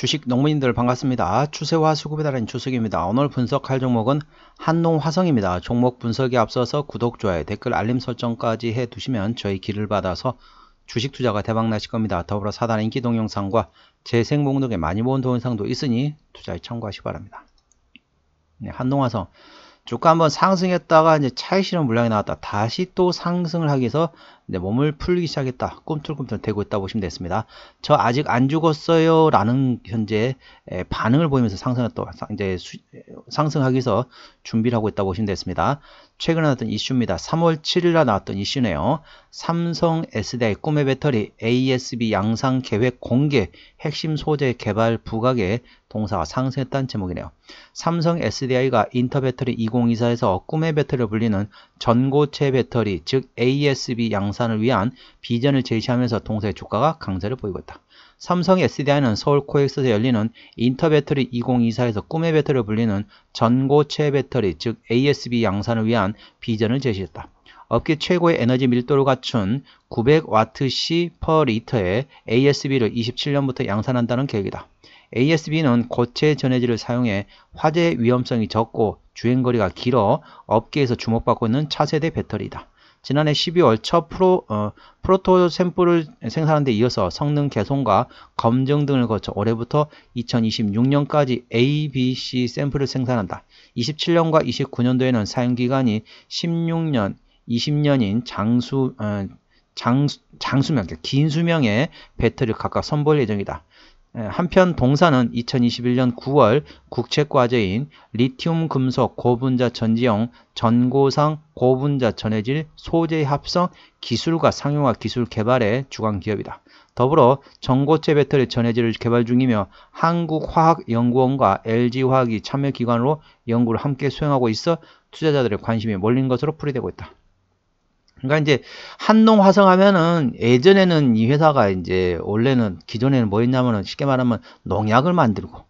주식 농민들 반갑습니다. 추세와 수급에 달른추석입니다 오늘 분석할 종목은 한농화성입니다. 종목 분석에 앞서서 구독, 좋아요, 댓글, 알림 설정까지 해두시면 저희 길을 받아서 주식 투자가 대박나실 겁니다. 더불어 사단 인기 동영상과 재생 목록에 많이 모은 동영상도 있으니 투자에 참고하시기 바랍니다. 네, 한농화성 주가 한번 상승했다가 이제 차익 실현 물량이 나왔다. 다시 또 상승을 하기 위해서 네, 몸을 풀기 시작했다. 꿈틀꿈틀 대고 있다 보시면 됐습니다저 아직 안 죽었어요. 라는 현재 반응을 보이면서 상승을 또 이제 수, 상승하기 위해서 준비를 하고 있다 보시면 됐습니다 최근에 나왔던 이슈입니다. 3월 7일날 나왔던 이슈네요. 삼성 SDI 꿈의 배터리 ASB 양상 계획 공개 핵심 소재 개발 부각에 동사가 상승했다는 제목이네요. 삼성 SDI가 인터배터리 2024에서 꿈의 배터리를 불리는 전고체 배터리 즉 ASB 양상 생산을 위한 비전을 제시하면서 동사의 주가가 강세를 보이고 있다. 삼성 SDI는 서울 코엑스에서 열리는 인터배터리 2024에서 꿈의 배터리로 불리는 전고체 배터리 즉 ASB 양산을 위한 비전을 제시했다. 업계 최고의 에너지 밀도를 갖춘 9 0 0 w 트시퍼 리터의 ASB를 27년부터 양산한다는 계획이다. ASB는 고체 전해질을 사용해 화재 위험성이 적고 주행거리가 길어 업계에서 주목받고 있는 차세대 배터리다. 이 지난해 12월 첫 프로, 어, 프로토 샘플을 생산한 데 이어서 성능 개선과 검증 등을 거쳐 올해부터 2026년까지 A, B, C 샘플을 생산한다. 27년과 29년도에는 사용기간이 16년, 20년인 장수, 어, 장수, 장수명, 그러니까 긴 수명의 배터리를 각각 선보일 예정이다. 예, 한편 동사는 2021년 9월 국책과제인 리튬 금속 고분자 전지형 전고상 고분자 전해질 소재 합성 기술과 상용화 기술 개발의 주관 기업이다. 더불어 전고체 배터리 전해질을 개발 중이며 한국화학연구원과 LG화학이 참여기관으로 연구를 함께 수행하고 있어 투자자들의 관심이 몰린 것으로 풀이되고 있다. 그러니까 이제 한농 화성하면은 예전에는 이 회사가 이제 원래는 기존에는 뭐했냐면은 쉽게 말하면 농약을 만들고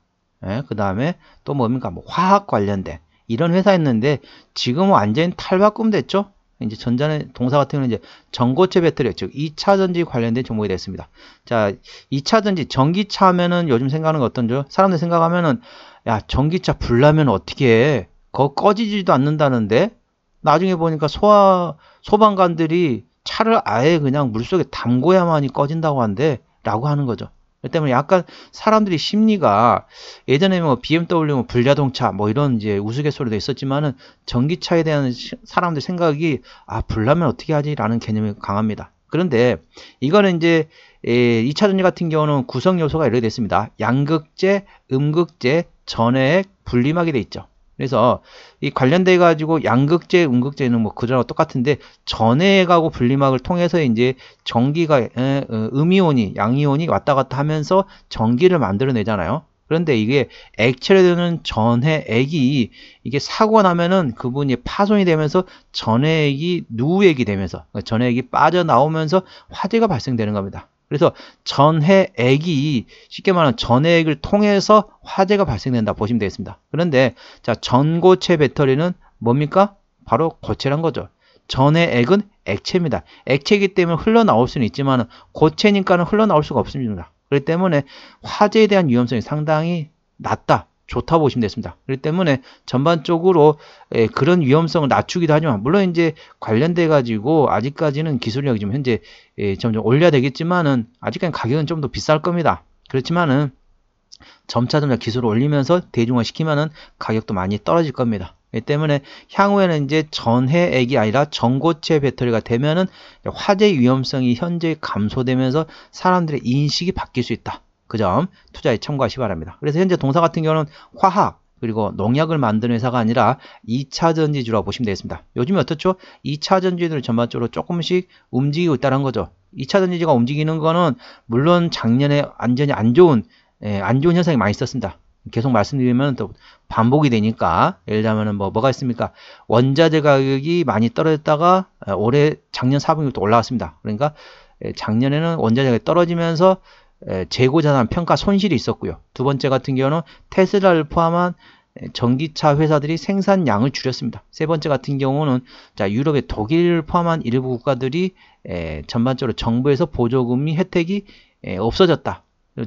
예? 그 다음에 또 뭡니까 뭐 화학 관련된 이런 회사였는데 지금 은 완전히 탈바꿈 됐죠 이제 전자의 동사 같은 경우는 이제 전고체 배터리 즉 2차 전지 관련된 종목이 됐습니다 자 2차 전지 전기차 하면은 요즘 생각하는 거 어떤죠 사람들 생각하면은 야 전기차 불나면 어떻게 해 그거 꺼지지도 않는다는데 나중에 보니까 소화 소방관들이 차를 아예 그냥 물속에 담궈야만이 꺼진다고 한대 라고 하는 거죠. 때문에 약간 사람들이 심리가 예전에 뭐 BMW 뭐 불자동차 뭐 이런 이제 우스갯소리도 있었지만은 전기차에 대한 사람들 생각이 아 불나면 어떻게 하지라는 개념이 강합니다. 그런데 이거는 이제 예, 2차 전지 같은 경우는 구성 요소가 이렇게 됐습니다. 양극재, 음극재, 전해액, 분리막이 돼 있죠. 그래서 이 관련돼 가지고 양극재, 음극재는 뭐 그전하고 똑같은데 전해가고 분리막을 통해서 이제 전기가 어, 음이온이, 양이온이 왔다 갔다 하면서 전기를 만들어내잖아요. 그런데 이게 액체로 되는 전해액이 이게 사고가 나면은 그분이 파손이 되면서 전해액이 누액이 되면서 전해액이 빠져나오면서 화재가 발생되는 겁니다. 그래서 전해액이 쉽게 말하면 전해액을 통해서 화재가 발생된다 보시면 되겠습니다. 그런데 자 전고체 배터리는 뭡니까? 바로 고체란 거죠. 전해액은 액체입니다. 액체이기 때문에 흘러나올 수는 있지만 고체니까는 흘러나올 수가 없습니다. 그렇기 때문에 화재에 대한 위험성이 상당히 낮다. 좋다고 보시면 됐습니다. 그렇기 때문에 전반적으로 예, 그런 위험성을 낮추기도 하지만 물론 이제 관련돼 가지고 아직까지는 기술력이 좀 현재 예, 점점 올려야 되겠지만은 아직까지 가격은 좀 더 비쌀 겁니다. 그렇지만은 점차 점차 기술을 올리면서 대중화 시키면은 가격도 많이 떨어질 겁니다. 때문에 향후에는 이제 전해액이 아니라 전고체 배터리가 되면은 화재 위험성이 현재 감소되면서 사람들의 인식이 바뀔 수 있다. 그점 투자에 참고하시 바랍니다. 그래서 현재 동사 같은 경우는 화학 그리고 농약을 만드는 회사가 아니라 2차 전지주라고 보시면 되겠습니다. 요즘에 어떻죠? 2차 전지주를 전반적으로 조금씩 움직이고 있다는 거죠. 2차 전지주가 움직이는 거는 물론 작년에 완전히 안 좋은 예, 안 좋은 현상이 많이 있었습니다. 계속 말씀드리면 또 반복이 되니까 예를 들면 뭐 뭐가 있습니까? 원자재 가격이 많이 떨어졌다가 아, 올해 작년 4분기부터 올라왔습니다. 그러니까 예, 작년에는 원자재가 떨어지면서 재고자산 평가 손실이 있었고요. 두 번째 같은 경우는 테슬라를 포함한 전기차 회사들이 생산량을 줄였습니다. 세 번째 같은 경우는 자 유럽의 독일을 포함한 일부 국가들이 에, 전반적으로 정부에서 보조금이 혜택이 에, 없어졌다.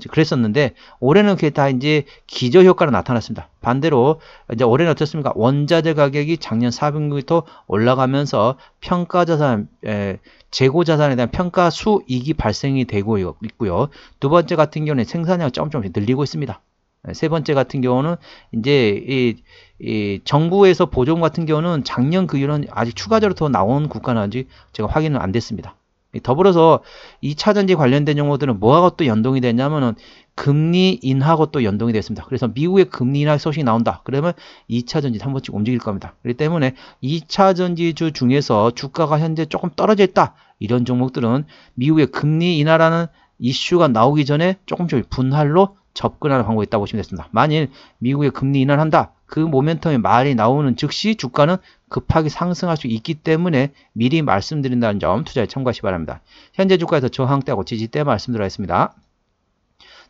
그랬었는데 올해는 그게 다 이제 기저 효과로 나타났습니다. 반대로 이제 올해는 어떻습니까? 원자재 가격이 작년 4분기부터 올라가면서 평가 자산 에, 예, 재고 자산에 대한 평가 수익이 발생이 되고 있고요. 두 번째 같은 경우는 생산량 이 조금씩 늘리고 있습니다. 예, 세 번째 같은 경우는 이제 이, 이 정부에서 보존 같은 경우는 작년 그 이후는 아직 추가적으로 더 나온 국가는 아직 제가 확인은 안 됐습니다. 더불어서 2차전지 관련된 용어들은 뭐하고 또 연동이 되냐면은 금리 인하고 또 연동이 됐습니다. 그래서 미국의 금리 인하 소식이 나온다. 그러면 2차전지 한 번씩 움직일 겁니다. 그렇기 때문에 2차전지주 중에서 주가가 현재 조금 떨어져 있다. 이런 종목들은 미국의 금리 인하라는 이슈가 나오기 전에 조금씩 분할로 접근하는 방법이 있다고 보시면 됐습니다 만일 미국의 금리 인하를 한다. 그모멘텀이 말이 나오는 즉시 주가는 급하게 상승할 수 있기 때문에 미리 말씀드린다는 점 투자에 참고하시 바랍니다. 현재 주가에서 저항대하고 지지대 말씀드렸습니다.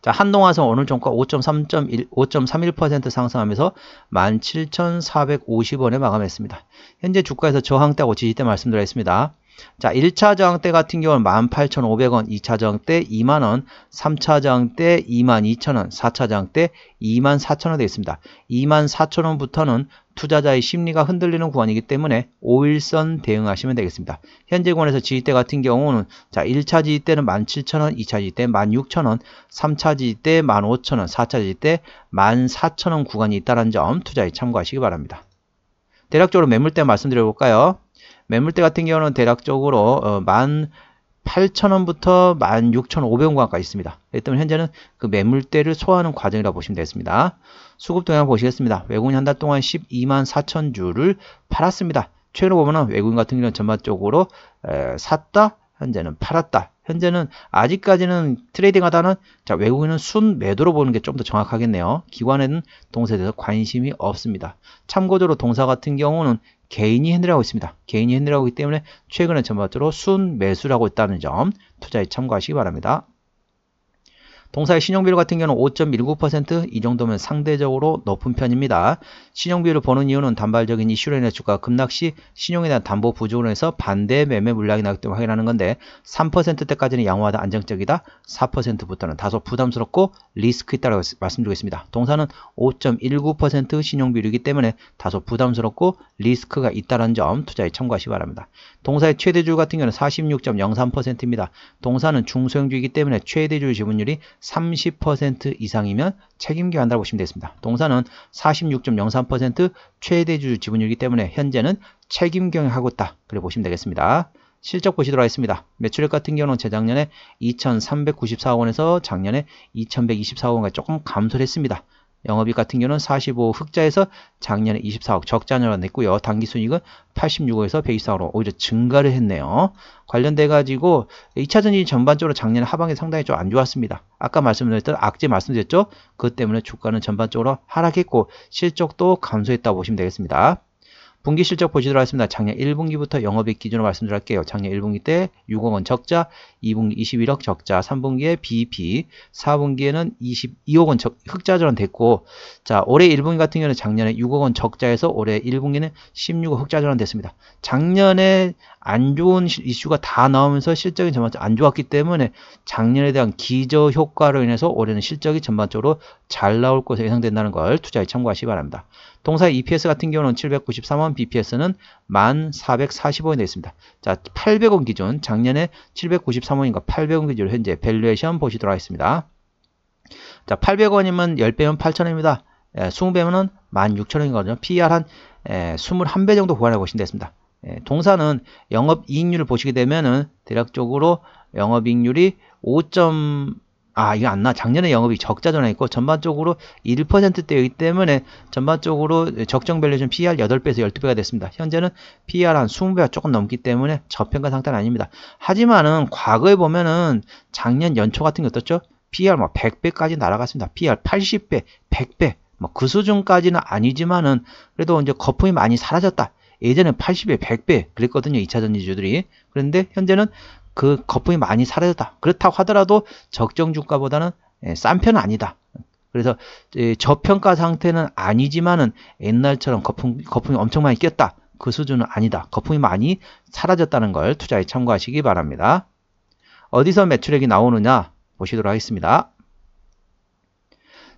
자, 한동화성 오늘 종가 5.31% 상승하면서 17,450원에 마감했습니다. 현재 주가에서 저항대하고 지지대 말씀드렸습니다. 자, 1차 저항 대 같은 경우는 18,500원, 2차 저항 대 2만원, 3차 저항 대 22,000원, 4차 저항 대 24,000원 되어 있습니다. 24,000원부터는 투자자의 심리가 흔들리는 구간이기 때문에 5일선 대응하시면 되겠습니다. 현재 구간에서 지지대 같은 경우는 자 1차 지지대는 17,000원, 2차 지지대 16,000원, 3차 지지대 15,000원, 4차 지지대 14,000원 구간이 있다는 점 투자에 참고하시기 바랍니다. 대략적으로 매물대 말씀드려볼까요? 매물대 같은 경우는 대략적으로 어, 18,000원부터 16,500원까지 있습니다. 그렇기 때문에 현재는 그 매물대를 소화하는 과정이라 고 보시면 되겠습니다. 수급 동향 보시겠습니다. 외국인 한 달 동안 12만 4천 주를 팔았습니다. 최근에 보면 외국인 같은 경우는 전반적으로 에, 샀다, 현재는 팔았다. 현재는 아직까지는 트레이딩 하다는 자, 외국인은 순 매도로 보는 게 좀 더 정확하겠네요. 기관에는 동사에 대해서 관심이 없습니다. 참고적으로 동사 같은 경우는 개인이 핸들하고 있습니다. 개인이 핸들하고 있기 때문에 최근에 전반적으로 순매수라고 있다는 점 투자에 참고하시기 바랍니다. 동사의 신용비율 같은 경우는 5.19%이 정도면 상대적으로 높은 편입니다. 신용비율을 보는 이유는 단발적인 이슈로인해 주가 급락 시 신용에 대한 담보 부족으로 해서 반대 매매 물량이 나기 때문에 확인하는 건데 3%대까지는 양호하다 안정적이다 4%부터는 다소 부담스럽고 리스크 있다고 말씀드리겠습니다. 동사는 5.19% 신용비율이기 때문에 다소 부담스럽고 리스크가 있다는 점 투자에 참고하시기 바랍니다. 동사의 최대주율 같은 경우는 46.03%입니다. 동사는 중소형주이기 때문에 최대주율 지분율이 30% 이상이면 책임게 한다고 보시면 되겠습니다. 동사는 46.03% 최대주주 지분율이기 때문에 현재는 책임 경영하고 있다. 그래 보시면 되겠습니다. 실적 보시도록 하겠습니다. 매출액 같은 경우는 재작년에 2,394억 원에서 작년에 2,124억 원까지 조금 감소를 했습니다. 영업이익 같은 경우는 45억 흑자에서 작년에 24억 적자를 냈고요. 당기순이익은 86억에서 124억으로 오히려 증가를 했네요. 관련돼 가지고 2차 전지 전반적으로 작년 하반기 상당히 좀 안 좋았습니다. 아까 말씀드렸던 악재 말씀드렸죠. 그것 때문에 주가는 전반적으로 하락했고 실적도 감소했다고 보시면 되겠습니다. 분기 실적 보시도록 하겠습니다. 작년 1분기부터 영업이익 기준으로 말씀드릴게요. 작년 1분기 때 6억원 적자, 2분기 21억 적자, 3분기에 BEP, 4분기에는 22억원 적, 흑자 전환됐고 자 올해 1분기 같은 경우는 작년에 6억원 적자에서 올해 1분기는 16억 흑자 전환됐습니다. 작년에 안 좋은 이슈가 다 나오면서 실적이 전반적으로 안 좋았기 때문에 작년에 대한 기저 효과로 인해서 올해는 실적이 전반적으로 잘 나올 것으로 예상된다는 걸 투자에 참고하시기 바랍니다. 동사의 EPS 같은 경우는 793원, BPS는 1 4 4 5원이 되겠습니다. 자, 800원 기준, 작년에 793원인가 800원 기준으로 현재 밸류에이션 보시도록 하겠습니다. 자, 800원이면 10배면 8,000원입니다. 2 예, 0배면 16,000원이거든요. PER 한 21배 예, 정도 보완해 보시면 되겠습니다. 예, 동사는 영업이익률을 보시게 되면은 대략적으로 영업이익률이 5. 아이게안 나. 작년에 영업이 적자 전환있고 전반적으로 1%대이기 때문에 전반적으로 적정 밸류션 p r 8배에서 12배가 됐습니다. 현재는 p r 한 20배가 조금 넘기 때문에 저평가 상태는 아닙니다. 하지만은 과거에 보면은 작년 연초 같은 게 어떻죠? p r 뭐 100배까지 날아갔습니다. p r 80배, 100배 뭐 그 수준까지는 아니지만은 그래도 이제 거품이 많이 사라졌다. 예전에 80에 100배 그랬거든요. 2차 전지주들이. 그런데 현재는 그 거품이 많이 사라졌다. 그렇다고 하더라도 적정 주가보다는 예, 싼 편은 아니다. 그래서 예, 저평가 상태는 아니지만은 옛날처럼 거품, 거품이 엄청 많이 꼈다. 그 수준은 아니다. 거품이 많이 사라졌다는 걸 투자에 참고하시기 바랍니다. 어디서 매출액이 나오느냐 보시도록 하겠습니다.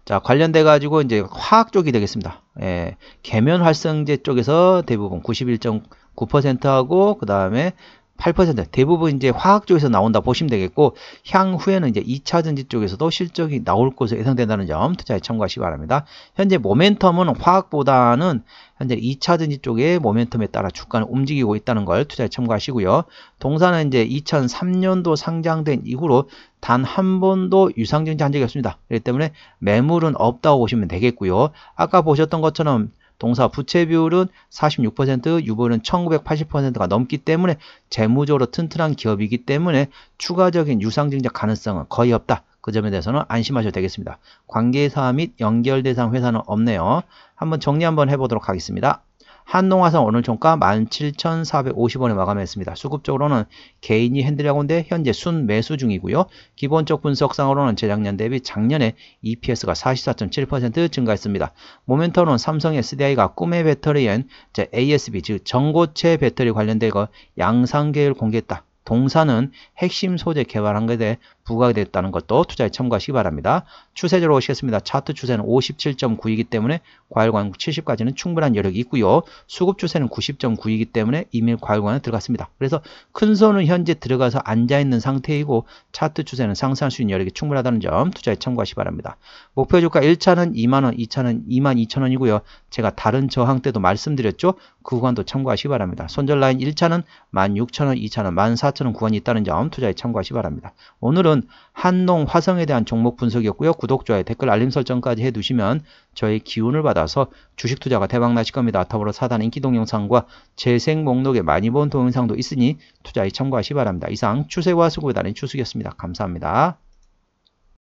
자 관련돼 가지고 이제 화학 쪽이 되겠습니다. 예, 계면 활성제 쪽에서 대부분 91.9% 하고 그 다음에 8% 대부분 이제 화학 쪽에서 나온다 보시면 되겠고 향후에는 이제 2차 전지 쪽에서도 실적이 나올 것으로 예상된다는 점 투자에 참고하시기 바랍니다. 현재 모멘텀은 화학보다는 현재 2차 전지 쪽의 모멘텀에 따라 주가는 움직이고 있다는 걸 투자에 참고하시고요. 동사는 이제 2003년도 상장된 이후로 단 한 번도 유상증자 한 적이 없습니다. 그렇기 때문에 매물은 없다고 보시면 되겠고요. 아까 보셨던 것처럼 동사 부채 비율은 46%, 유보율은 1980%가 넘기 때문에 재무적으로 튼튼한 기업이기 때문에 추가적인 유상증자 가능성은 거의 없다. 그 점에 대해서는 안심하셔도 되겠습니다. 관계사 및 연결대상 회사는 없네요. 한번 정리 한번 해보도록 하겠습니다. 한농화산 오늘 종가 17,450원에 마감했습니다. 수급적으로는 개인이 핸들하고인데 현재 순 매수 중이고요. 기본적 분석상으로는 재작년 대비 작년에 EPS가 44.7% 증가했습니다. 모멘텀은 삼성 SDI가 꿈의 배터리엔 ASB 즉 전고체 배터리 관련된 거 양상 계획을 공개했다. 동사는 핵심 소재 개발한 것에 대해 부과가 됐다는 것도 투자에 참고하시기 바랍니다. 추세적으로 오시겠습니다. 차트 추세는 57.9이기 때문에 과열관 70까지는 충분한 여력이 있고요. 수급 추세는 90.9이기 때문에 이미 과열관에 들어갔습니다. 그래서 큰 손은 현재 들어가서 앉아있는 상태이고 차트 추세는 상승할 수 있는 여력이 충분하다는 점 투자에 참고하시기 바랍니다. 목표 주가 1차는 2만원, 2차는 2만 2천원이고요. 제가 다른 저항 때도 말씀드렸죠. 그 구간도 참고하시기 바랍니다. 손절라인 1차는 16,000원, 2차는 14,000원 구간이 있다는 점 투자에 참고하시기 바랍니다. 오늘은 오늘은 한농 화성에 대한 종목 분석이었고요. 구독, 좋아요, 댓글, 알림 설정까지 해두시면 저의 기운을 받아서 주식 투자가 대박나실 겁니다. 더불로 사단 인기 동영상과 재생 목록에 많이 본 동영상도 있으니 투자에 참고하시 기 바랍니다. 이상 추세와 수고에 달닌 추수였습니다. 감사합니다.